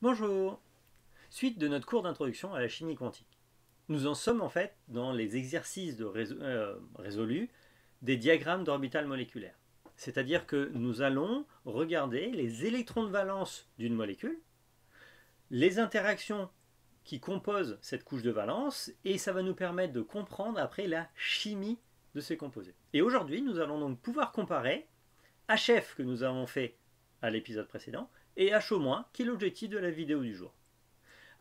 Bonjour Suite de notre cours d'introduction à la chimie quantique. Nous en sommes en fait dans les exercices de euh, résolus des diagrammes d'orbitales moléculaires. C'est-à-dire que nous allons regarder les électrons de valence d'une molécule, les interactions qui composent cette couche de valence, et ça va nous permettre de comprendre après la chimie de ces composés. Et aujourd'hui, nous allons donc pouvoir comparer HF que nous avons fait à l'épisode précédent, et H qui est l'objectif de la vidéo du jour.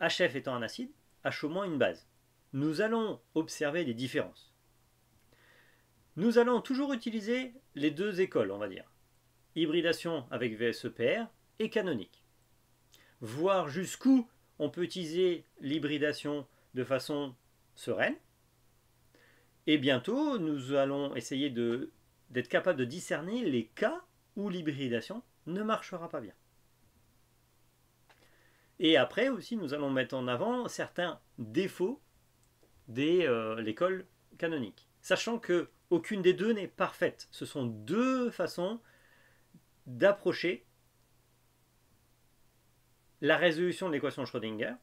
HF étant un acide, H une base. Nous allons observer des différences. Nous allons toujours utiliser les deux écoles, on va dire. Hybridation avec VSEPR et canonique. Voir jusqu'où on peut utiliser l'hybridation de façon sereine. Et bientôt, nous allons essayer d'être capable de discerner les cas où l'hybridation ne marchera pas bien. Et après aussi, nous allons mettre en avant certains défauts de euh, l'école canonique. Sachant que aucune des deux n'est parfaite. Ce sont deux façons d'approcher la résolution de l'équation Schrödinger.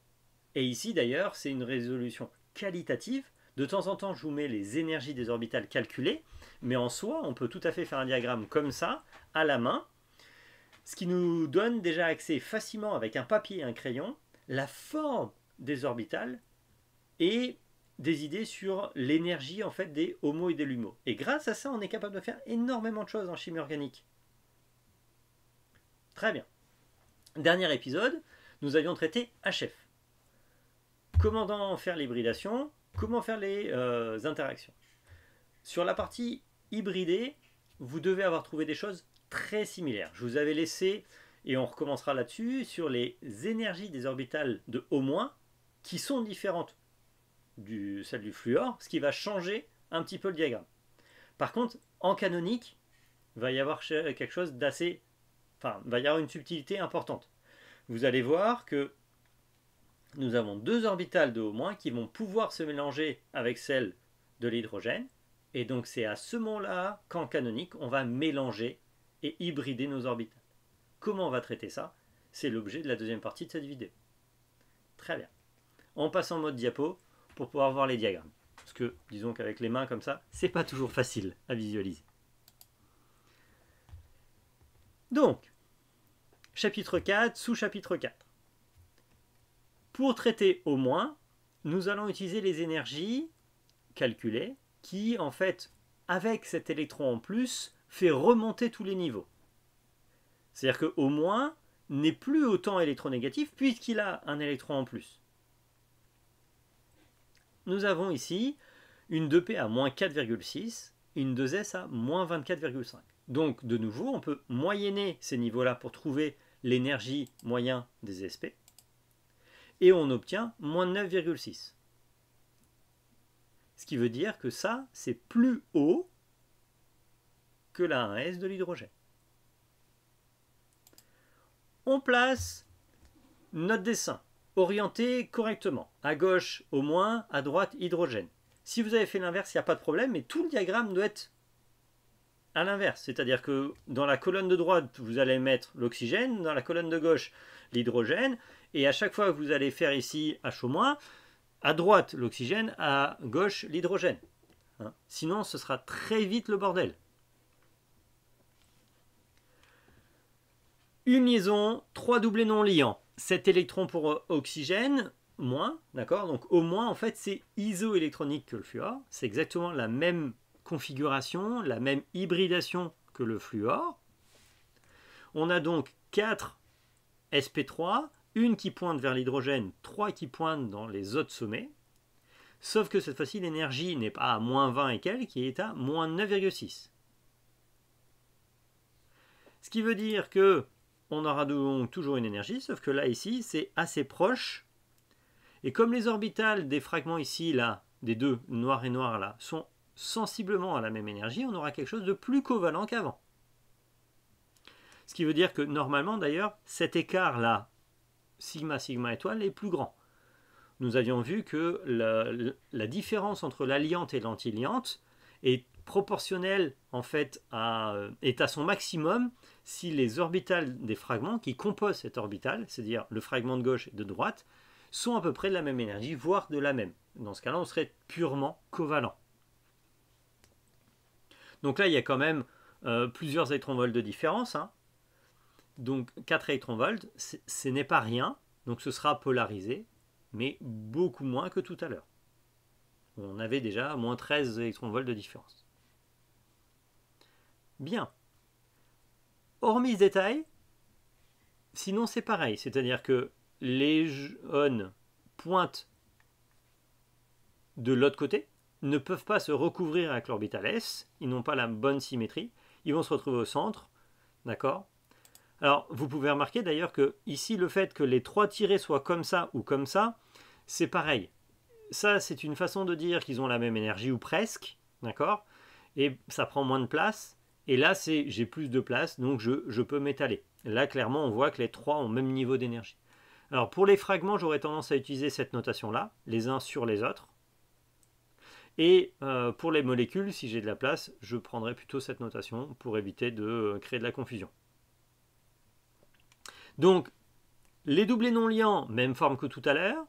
Et ici, d'ailleurs, c'est une résolution qualitative. De temps en temps, je vous mets les énergies des orbitales calculées, mais en soi, on peut tout à fait faire un diagramme comme ça, à la main, ce qui nous donne déjà accès facilement avec un papier et un crayon la forme des orbitales et des idées sur l'énergie en fait des homos et des lumos. Et grâce à ça, on est capable de faire énormément de choses en chimie organique. Très bien. Dernier épisode, nous avions traité HF. Comment faire l'hybridation Comment faire les euh, interactions Sur la partie hybridée, vous devez avoir trouvé des choses très similaire. Je vous avais laissé, et on recommencera là-dessus, sur les énergies des orbitales de au moins, qui sont différentes de celles du fluor, ce qui va changer un petit peu le diagramme. Par contre, en canonique, va y avoir quelque chose d'assez... Enfin, va y avoir une subtilité importante. Vous allez voir que nous avons deux orbitales de au moins qui vont pouvoir se mélanger avec celles de l'hydrogène. Et donc c'est à ce moment-là qu'en canonique, on va mélanger et hybrider nos orbitales. Comment on va traiter ça C'est l'objet de la deuxième partie de cette vidéo. Très bien. On passe en mode diapo pour pouvoir voir les diagrammes. Parce que, disons qu'avec les mains comme ça, c'est pas toujours facile à visualiser. Donc, chapitre 4, sous-chapitre 4. Pour traiter au moins, nous allons utiliser les énergies calculées qui, en fait, avec cet électron en plus, fait remonter tous les niveaux. C'est-à-dire qu'au moins n'est plus autant électronégatif puisqu'il a un électron en plus. Nous avons ici une 2p à moins 4,6, une 2s à moins 24,5. Donc de nouveau, on peut moyenner ces niveaux-là pour trouver l'énergie moyen des SP, et on obtient moins 9,6. Ce qui veut dire que ça, c'est plus haut que la 1S de l'hydrogène. On place notre dessin, orienté correctement, à gauche au moins, à droite hydrogène. Si vous avez fait l'inverse, il n'y a pas de problème, mais tout le diagramme doit être à l'inverse. C'est-à-dire que dans la colonne de droite, vous allez mettre l'oxygène, dans la colonne de gauche, l'hydrogène, et à chaque fois que vous allez faire ici H au moins, à droite l'oxygène, à gauche l'hydrogène. Hein. Sinon, ce sera très vite le bordel. une liaison, trois doublés non liants. 7 électrons pour euh, oxygène, moins, d'accord Donc au moins, en fait, c'est isoélectronique que le fluor. C'est exactement la même configuration, la même hybridation que le fluor. On a donc 4 sp3, une qui pointe vers l'hydrogène, trois qui pointent dans les autres sommets. Sauf que cette fois-ci, l'énergie n'est pas à moins 20 et quelques, qui est à moins 9,6. Ce qui veut dire que on aura donc toujours une énergie, sauf que là, ici, c'est assez proche. Et comme les orbitales des fragments ici, là, des deux, noirs et noir, là, sont sensiblement à la même énergie, on aura quelque chose de plus covalent qu'avant. Ce qui veut dire que normalement, d'ailleurs, cet écart-là, sigma-sigma étoile, est plus grand. Nous avions vu que la, différence entre l'alliante et l'antiliante est proportionnelle en fait euh, est à son maximum si les orbitales des fragments qui composent cette orbitale, c'est-à-dire le fragment de gauche et de droite, sont à peu près de la même énergie, voire de la même. Dans ce cas-là, on serait purement covalent. Donc là, il y a quand même euh, plusieurs plusieurs volts de différence. Hein. Donc 4 électron-volts, ce n'est pas rien, donc ce sera polarisé, mais beaucoup moins que tout à l'heure. On avait déjà moins 13 électron-volts de différence bien. Hormis ce détail, sinon c'est pareil. C'est-à-dire que les jaunes pointent de l'autre côté ne peuvent pas se recouvrir avec l'orbital S. Ils n'ont pas la bonne symétrie. Ils vont se retrouver au centre. D'accord Alors, vous pouvez remarquer d'ailleurs que ici, le fait que les trois tirés soient comme ça ou comme ça, c'est pareil. Ça, c'est une façon de dire qu'ils ont la même énergie ou presque. D'accord Et ça prend moins de place. Et là, c'est j'ai plus de place, donc je, peux m'étaler. Là, clairement, on voit que les trois ont le même niveau d'énergie. Alors pour les fragments, j'aurais tendance à utiliser cette notation-là, les uns sur les autres. Et euh, pour les molécules, si j'ai de la place, je prendrai plutôt cette notation pour éviter de créer de la confusion. Donc, les doublés non liants, même forme que tout à l'heure.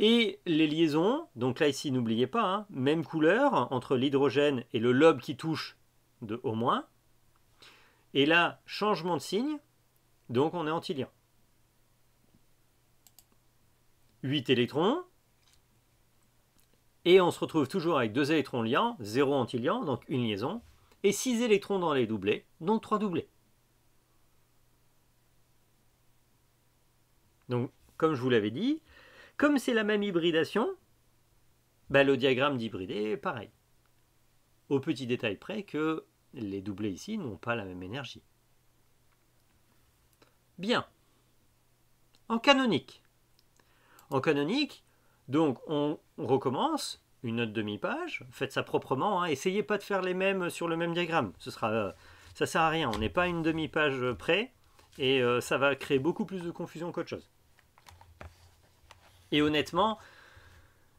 Et les liaisons, donc là ici n'oubliez pas, hein, même couleur entre l'hydrogène et le lobe qui touche, de au moins. Et là, changement de signe, donc on est antiliant. 8 électrons, et on se retrouve toujours avec 2 électrons liants, 0 antiliant, donc une liaison, et 6 électrons dans les doublés, donc 3 doublés. Donc, comme je vous l'avais dit, comme c'est la même hybridation, bah, le diagramme d'hybridé est pareil. Au petit détail près que les doublés ici n'ont pas la même énergie. Bien. En canonique. En canonique, donc on recommence une note demi page faites ça proprement, hein, essayez pas de faire les mêmes sur le même diagramme, ce sera, euh, ça sert à rien, on n'est pas une demi-page euh, près, et euh, ça va créer beaucoup plus de confusion qu'autre chose. Et honnêtement,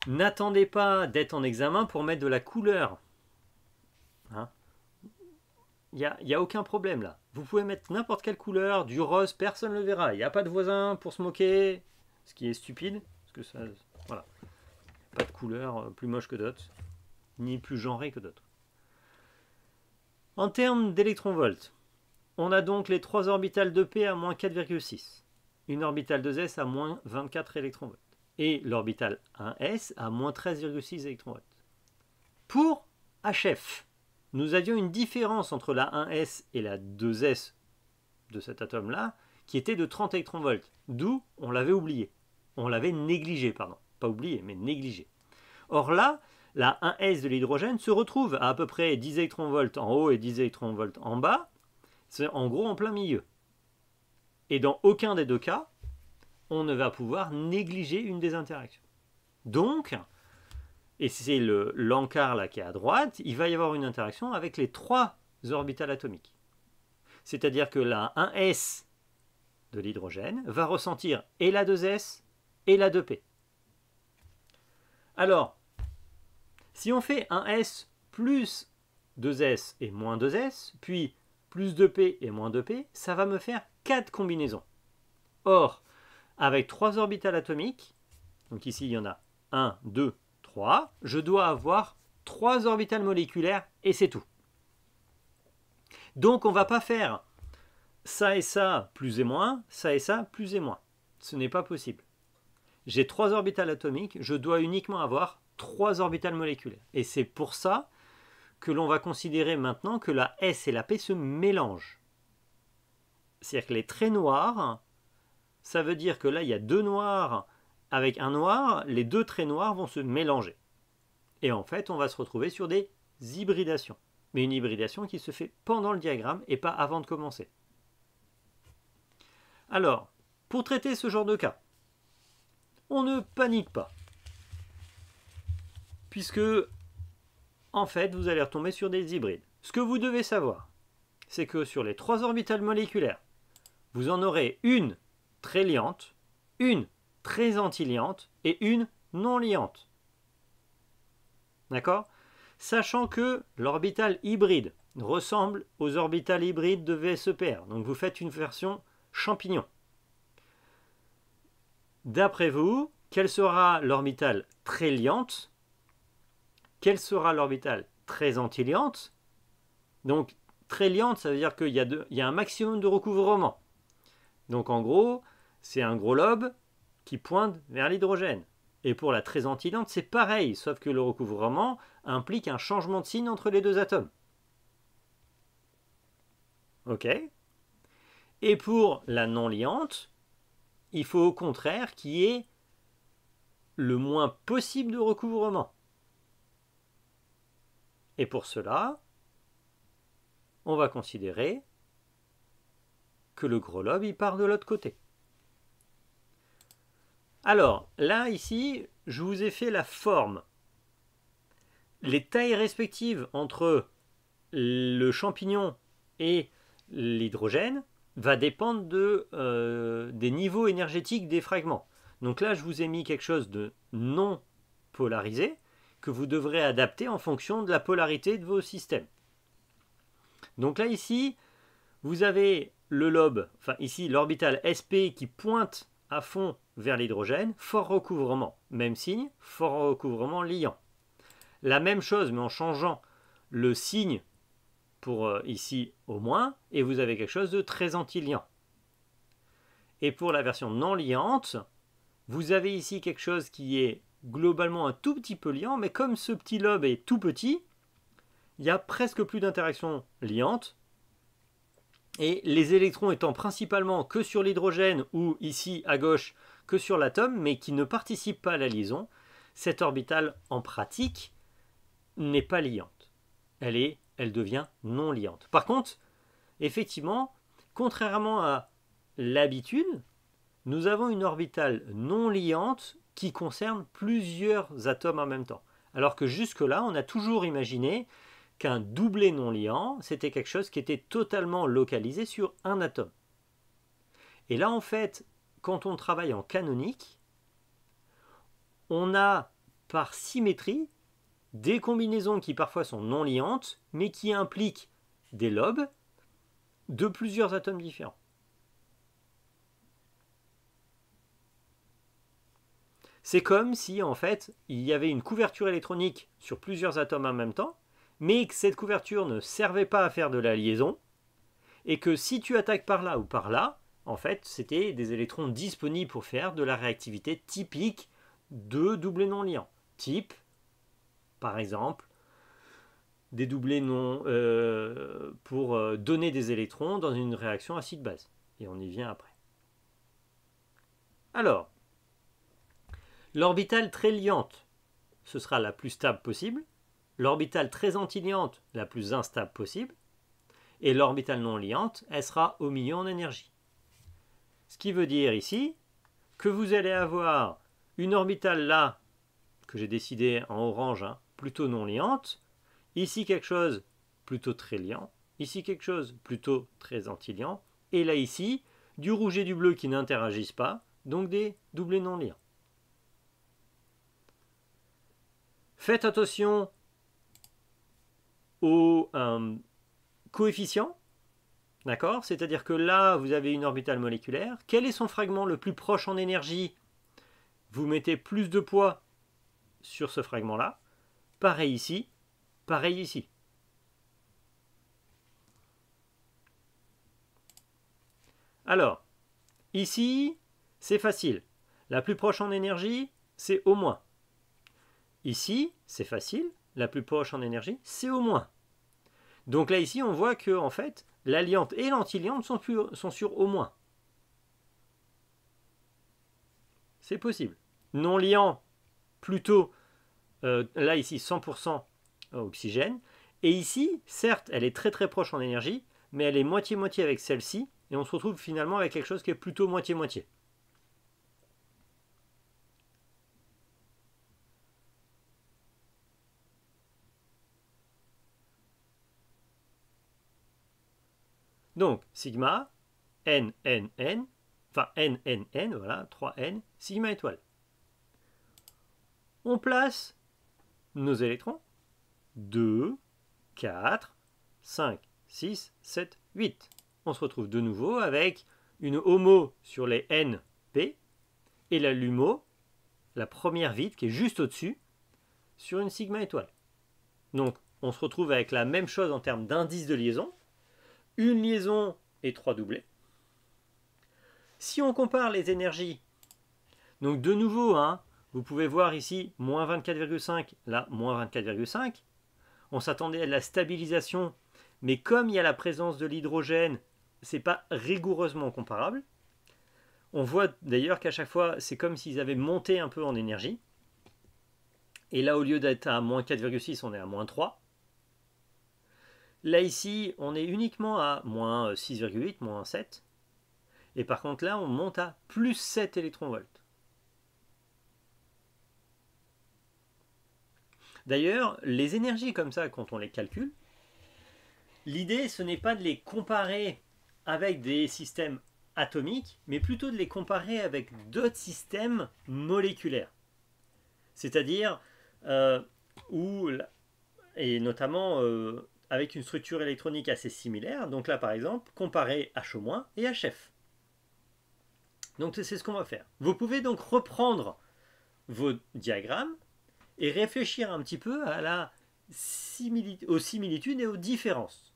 n'attendez pas d'être en examen pour mettre de la couleur. Hein il n'y a, y a, aucun problème là. Vous pouvez mettre n'importe quelle couleur, du rose, personne ne le verra. Il n'y a pas de voisin pour se moquer, ce qui est stupide. Parce que ça, voilà. Pas de couleur euh, plus moche que d'autres, ni plus genrée que d'autres. En termes d'électronvolts, on a donc les trois orbitales de P à moins 4,6, une orbitale de S à moins 24 électronvolts, et l'orbitale 1s à moins 13,6 électronvolts. Pour HF, nous avions une différence entre la 1s et la 2s de cet atome-là, qui était de 30 électronvolts. D'où on l'avait oublié. On l'avait négligé, pardon. Pas oublié, mais négligé. Or là, la 1s de l'hydrogène se retrouve à à peu près 10 électronvolts en haut et 10 électronvolts en bas. C'est en gros en plein milieu. Et dans aucun des deux cas, on ne va pouvoir négliger une des interactions. Donc, et c'est l'encart là qui est à droite, il va y avoir une interaction avec les trois orbitales atomiques. C'est-à-dire que la 1s de l'hydrogène va ressentir et la 2s et la 2p. Alors, si on fait 1s plus 2s et moins 2s, puis plus 2p et moins 2p, ça va me faire 4 combinaisons. Or, avec 3 orbitales atomiques, donc ici il y en a 1, 2, je dois avoir 3 orbitales moléculaires et c'est tout. Donc on ne va pas faire ça et ça plus et moins, ça et ça plus et moins. Ce n'est pas possible. J'ai trois orbitales atomiques, je dois uniquement avoir trois orbitales moléculaires. Et c'est pour ça que l'on va considérer maintenant que la S et la P se mélangent. C'est-à-dire que les traits noirs, ça veut dire que là, il y a deux noirs avec un noir, les deux traits noirs vont se mélanger. Et en fait, on va se retrouver sur des hybridations. Mais une hybridation qui se fait pendant le diagramme et pas avant de commencer. Alors, pour traiter ce genre de cas, on ne panique pas. Puisque, en fait, vous allez retomber sur des hybrides. Ce que vous devez savoir, c'est que sur les trois orbitales moléculaires, vous en aurez une très liante, une très antiliante et une non liante. D'accord Sachant que l'orbital hybride ressemble aux orbitales hybrides de VSEPR. Donc vous faites une version champignon. D'après vous, quelle sera l'orbital très liante Quelle sera l'orbital très antiliante Donc très liante, ça veut dire qu'il y, a un maximum de recouvrement. Donc en gros, c'est un gros lobe qui pointe vers l'hydrogène. Et pour la antilante, c'est pareil, sauf que le recouvrement implique un changement de signe entre les deux atomes. OK Et pour la non-liante, il faut au contraire qu'il y ait le moins possible de recouvrement. Et pour cela, on va considérer que le gros lobe, il part de l'autre côté. Alors, là, ici, je vous ai fait la forme. Les tailles respectives entre le champignon et l'hydrogène va dépendre de, euh, des niveaux énergétiques des fragments. Donc là, je vous ai mis quelque chose de non polarisé que vous devrez adapter en fonction de la polarité de vos systèmes. Donc là, ici, vous avez le lobe, enfin ici l'orbital sp qui pointe fond vers l'hydrogène, fort recouvrement. Même signe, fort recouvrement liant. La même chose, mais en changeant le signe pour euh, ici au moins, et vous avez quelque chose de très anti-liant. Et pour la version non liante, vous avez ici quelque chose qui est globalement un tout petit peu liant, mais comme ce petit lobe est tout petit, il y a presque plus d'interaction liante, et les électrons étant principalement que sur l'hydrogène ou ici à gauche que sur l'atome, mais qui ne participent pas à la liaison, cette orbitale en pratique n'est pas liante. Elle, est, elle devient non liante. Par contre, effectivement, contrairement à l'habitude, nous avons une orbitale non liante qui concerne plusieurs atomes en même temps. Alors que jusque-là, on a toujours imaginé qu'un doublé non liant, c'était quelque chose qui était totalement localisé sur un atome. Et là, en fait, quand on travaille en canonique, on a par symétrie des combinaisons qui parfois sont non liantes, mais qui impliquent des lobes de plusieurs atomes différents. C'est comme si, en fait, il y avait une couverture électronique sur plusieurs atomes en même temps, mais que cette couverture ne servait pas à faire de la liaison, et que si tu attaques par là ou par là, en fait, c'était des électrons disponibles pour faire de la réactivité typique de doublés non liants. Type, par exemple, des doublés non euh, pour euh, donner des électrons dans une réaction acide-base. Et on y vient après. Alors, l'orbitale très liante, ce sera la plus stable possible l'orbitale très antiliante la plus instable possible, et l'orbitale non liante, elle sera au milieu en énergie. Ce qui veut dire ici que vous allez avoir une orbitale là, que j'ai décidé en orange, hein, plutôt non liante, ici quelque chose plutôt très liant, ici quelque chose plutôt très antiliant, et là ici, du rouge et du bleu qui n'interagissent pas, donc des doublés non liants. Faites attention au euh, coefficient. D'accord C'est-à-dire que là, vous avez une orbitale moléculaire. Quel est son fragment le plus proche en énergie Vous mettez plus de poids sur ce fragment-là. Pareil ici, pareil ici. Alors, ici, c'est facile. La plus proche en énergie, c'est au moins. Ici, c'est facile la plus proche en énergie, c'est au moins. Donc là, ici, on voit que, en fait, l'alliante et l'antiliante sont, sont sur au moins. C'est possible. Non liant, plutôt, euh, là, ici, 100% oxygène. Et ici, certes, elle est très très proche en énergie, mais elle est moitié-moitié avec celle-ci, et on se retrouve finalement avec quelque chose qui est plutôt moitié-moitié. Donc, sigma, n, n, n, enfin n, n, n, voilà, 3n, sigma étoile. On place nos électrons. 2, 4, 5, 6, 7, 8. On se retrouve de nouveau avec une homo sur les n, p, et la lumo, la première vide qui est juste au-dessus, sur une sigma étoile. Donc on se retrouve avec la même chose en termes d'indice de liaison, une liaison et trois doublés. Si on compare les énergies, donc de nouveau, hein, vous pouvez voir ici, moins 24,5, là, moins 24,5. On s'attendait à la stabilisation, mais comme il y a la présence de l'hydrogène, c'est pas rigoureusement comparable. On voit d'ailleurs qu'à chaque fois, c'est comme s'ils avaient monté un peu en énergie. Et là, au lieu d'être à moins 4,6, on est à moins 3. Là ici, on est uniquement à moins 6,8, euh, moins 7. Et par contre là, on monte à plus 7 électronvolts. D'ailleurs, les énergies comme ça, quand on les calcule, l'idée, ce n'est pas de les comparer avec des systèmes atomiques, mais plutôt de les comparer avec d'autres systèmes moléculaires. C'est-à-dire, euh, où, et notamment euh, avec une structure électronique assez similaire. Donc là, par exemple, H au moins et HF. Donc c'est ce qu'on va faire. Vous pouvez donc reprendre vos diagrammes et réfléchir un petit peu à la aux similitudes et aux différences.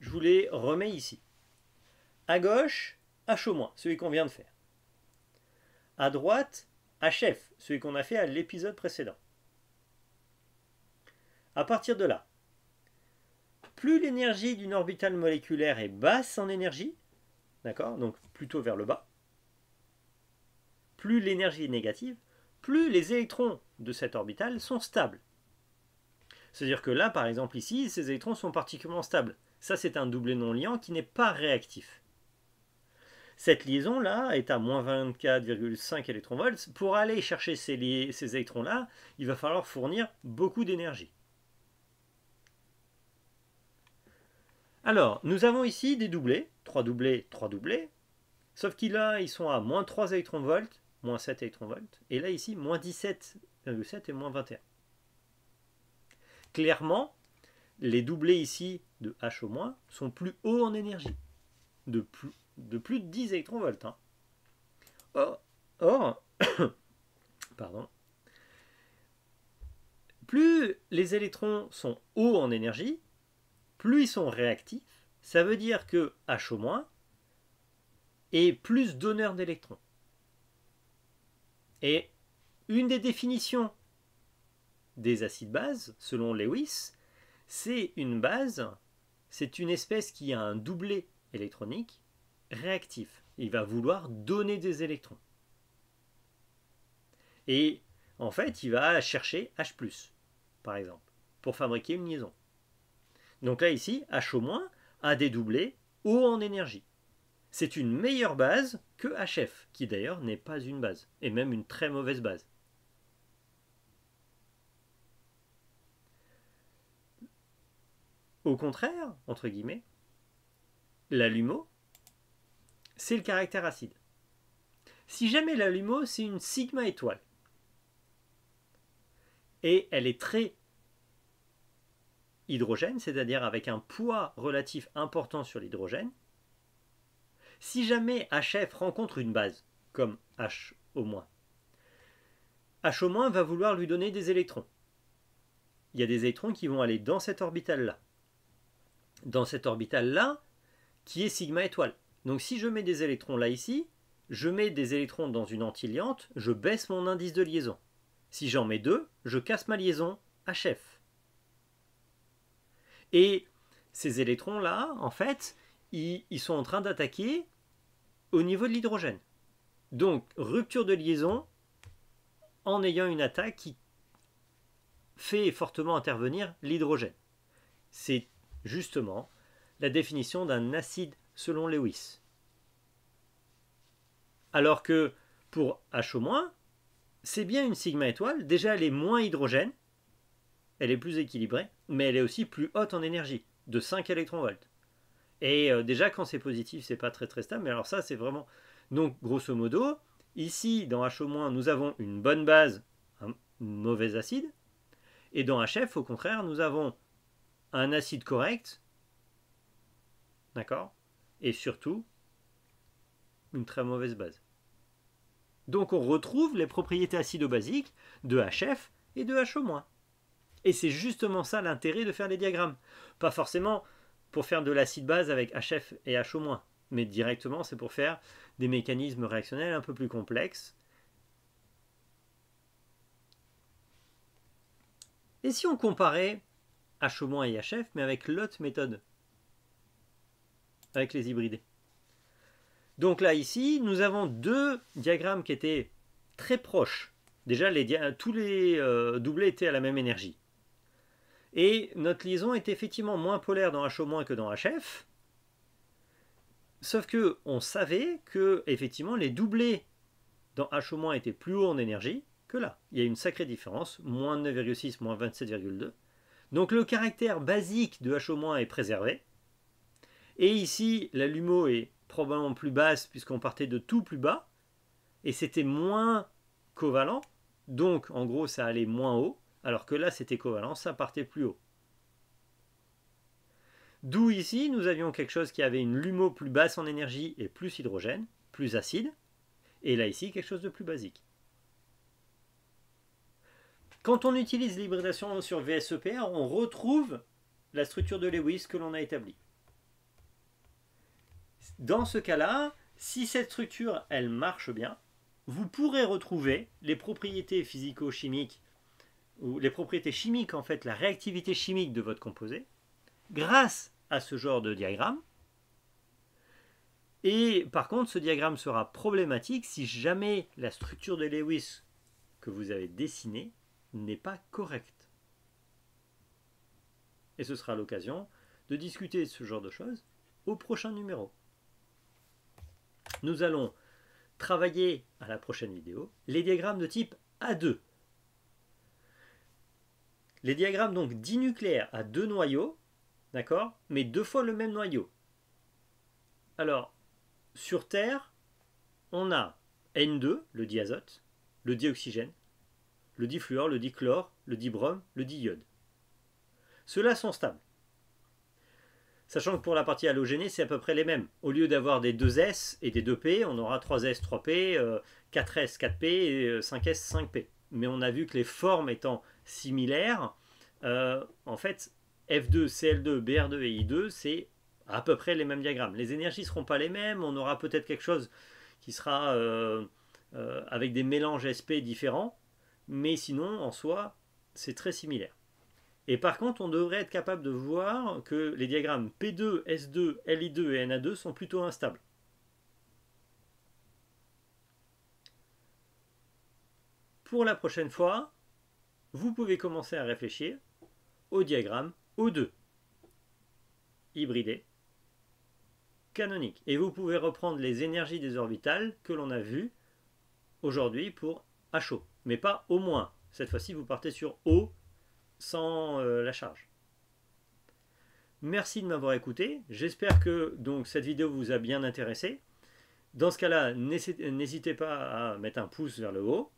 Je vous les remets ici. À gauche, H-, celui qu'on vient de faire. À droite, HF, celui qu'on a fait à l'épisode précédent à partir de là, plus l'énergie d'une orbitale moléculaire est basse en énergie, d'accord, donc plutôt vers le bas, plus l'énergie est négative, plus les électrons de cette orbitale sont stables. C'est-à-dire que là, par exemple ici, ces électrons sont particulièrement stables. Ça, c'est un doublé non liant qui n'est pas réactif. Cette liaison-là est à moins 24,5 électronvolts. Pour aller chercher ces électrons-là, il va falloir fournir beaucoup d'énergie. Alors, nous avons ici des doublés, 3 doublés, 3 doublés, sauf qu'il là, ils sont à moins 3 électron-volts, moins 7 électron-volts, et là ici, moins 17,7 et moins 21. Clairement, les doublés ici de H au moins sont plus hauts en énergie, de plus de, 10 électrons volts hein. Or, or pardon, plus les électrons sont hauts en énergie, plus ils sont réactifs, ça veut dire que H au est plus donneur d'électrons. Et une des définitions des acides bases, selon Lewis, c'est une base, c'est une espèce qui a un doublé électronique réactif. Il va vouloir donner des électrons. Et en fait, il va chercher H, par exemple, pour fabriquer une liaison. Donc là, ici, H au moins a dédoublé O en énergie. C'est une meilleure base que HF, qui d'ailleurs n'est pas une base, et même une très mauvaise base. Au contraire, entre guillemets, l'allumeau, c'est le caractère acide. Si jamais l'allumeau, c'est une sigma étoile, et elle est très hydrogène, c'est-à-dire avec un poids relatif important sur l'hydrogène, si jamais HF rencontre une base, comme H au moins, H au moins va vouloir lui donner des électrons. Il y a des électrons qui vont aller dans cette orbitale-là. Dans cette orbitale-là, qui est sigma étoile. Donc si je mets des électrons là ici, je mets des électrons dans une antiliante, je baisse mon indice de liaison. Si j'en mets deux, je casse ma liaison HF. Et ces électrons-là, en fait, ils, sont en train d'attaquer au niveau de l'hydrogène. Donc, rupture de liaison en ayant une attaque qui fait fortement intervenir l'hydrogène. C'est justement la définition d'un acide selon Lewis. Alors que pour moins, c'est bien une sigma étoile, déjà elle est moins hydrogène, elle est plus équilibrée, mais elle est aussi plus haute en énergie, de 5 électronvolts. Et euh, déjà, quand c'est positif, c'est pas très très stable, mais alors ça, c'est vraiment. Donc, grosso modo, ici, dans H-, nous avons une bonne base, un mauvais acide, et dans HF, au contraire, nous avons un acide correct, d'accord Et surtout, une très mauvaise base. Donc on retrouve les propriétés acido-basiques de HF et de HO-. Et c'est justement ça l'intérêt de faire les diagrammes. Pas forcément pour faire de l'acide base avec HF et HO-, mais directement c'est pour faire des mécanismes réactionnels un peu plus complexes. Et si on comparait HO- et HF, mais avec l'autre méthode, avec les hybridés donc là, ici, nous avons deux diagrammes qui étaient très proches. Déjà, tous les euh, doublés étaient à la même énergie. Et notre liaison est effectivement moins polaire dans HO- que dans HF. Sauf que on savait que effectivement les doublés dans HO- étaient plus hauts en énergie que là. Il y a une sacrée différence, moins 9,6, moins 27,2. Donc le caractère basique de HO- est préservé. Et ici, la LUMO est probablement plus basse puisqu'on partait de tout plus bas. Et c'était moins covalent. Donc en gros, ça allait moins haut alors que là c'était covalent, ça partait plus haut. D'où ici, nous avions quelque chose qui avait une LUMO plus basse en énergie et plus hydrogène, plus acide, et là ici quelque chose de plus basique. Quand on utilise l'hybridation sur VSEPR, on retrouve la structure de Lewis que l'on a établie. Dans ce cas-là, si cette structure, elle marche bien, vous pourrez retrouver les propriétés physico-chimiques ou les propriétés chimiques, en fait, la réactivité chimique de votre composé, grâce à ce genre de diagramme. Et par contre, ce diagramme sera problématique si jamais la structure de Lewis que vous avez dessinée n'est pas correcte. Et ce sera l'occasion de discuter de ce genre de choses au prochain numéro. Nous allons travailler à la prochaine vidéo les diagrammes de type A2. Les diagrammes donc dinucléaires à deux noyaux, d'accord Mais deux fois le même noyau. Alors, sur Terre, on a N2, le diazote, le dioxygène, le difluor, le dichlore, le dibrome, le diiode. Ceux-là sont stables. Sachant que pour la partie halogénée, c'est à peu près les mêmes. Au lieu d'avoir des 2S et des 2P, on aura 3S, 3P, 4S, 4P et 5S, euh, 5P. Mais on a vu que les formes étant similaire euh, en fait, F2, CL2, BR2 et I2, c'est à peu près les mêmes diagrammes. Les énergies ne seront pas les mêmes, on aura peut-être quelque chose qui sera euh, euh, avec des mélanges SP différents, mais sinon, en soi, c'est très similaire. Et par contre, on devrait être capable de voir que les diagrammes P2, S2, LI2 et NA2 sont plutôt instables. Pour la prochaine fois, vous pouvez commencer à réfléchir au diagramme O2. Hybridé, canonique. Et vous pouvez reprendre les énergies des orbitales que l'on a vues aujourd'hui pour HO, mais pas au moins. Cette fois-ci, vous partez sur O sans euh, la charge. Merci de m'avoir écouté. J'espère que donc, cette vidéo vous a bien intéressé. Dans ce cas-là, n'hésitez pas à mettre un pouce vers le haut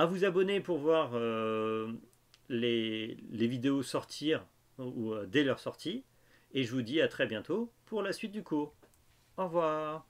à vous abonner pour voir euh, les, vidéos sortir ou euh, dès leur sortie. Et je vous dis à très bientôt pour la suite du cours. Au revoir